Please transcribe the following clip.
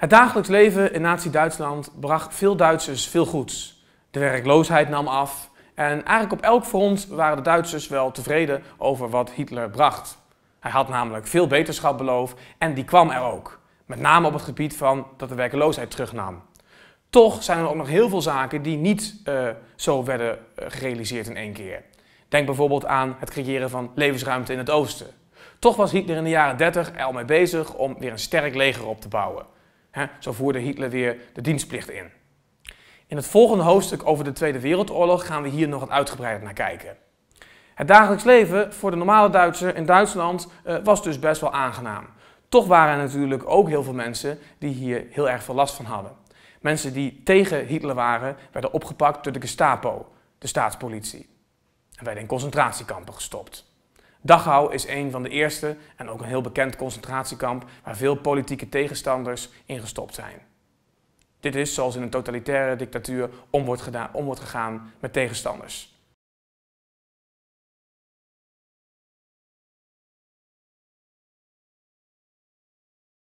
Het dagelijks leven in Nazi-Duitsland bracht veel Duitsers veel goeds. De werkloosheid nam af en eigenlijk op elk front waren de Duitsers wel tevreden over wat Hitler bracht. Hij had namelijk veel beterschap beloofd en die kwam er ook. Met name op het gebied van dat de werkloosheid terugnam. Toch zijn er ook nog heel veel zaken die niet eh, zo werden eh, gerealiseerd in één keer. Denk bijvoorbeeld aan het creëren van levensruimte in het oosten. Toch was Hitler in de jaren 30 er al mee bezig om weer een sterk leger op te bouwen. Zo voerde Hitler weer de dienstplicht in. In het volgende hoofdstuk over de Tweede Wereldoorlog gaan we hier nog wat uitgebreider naar kijken. Het dagelijks leven voor de normale Duitser in Duitsland eh, was dus best wel aangenaam. Toch waren er natuurlijk ook heel veel mensen die hier heel erg veel last van hadden. Mensen die tegen Hitler waren, werden opgepakt door de Gestapo, de staatspolitie. En werden in concentratiekampen gestopt. Dachau is een van de eerste en ook een heel bekend concentratiekamp waar veel politieke tegenstanders in gestopt zijn. Dit is, zoals in een totalitaire dictatuur, om wordt, gedaan, om wordt gegaan met tegenstanders.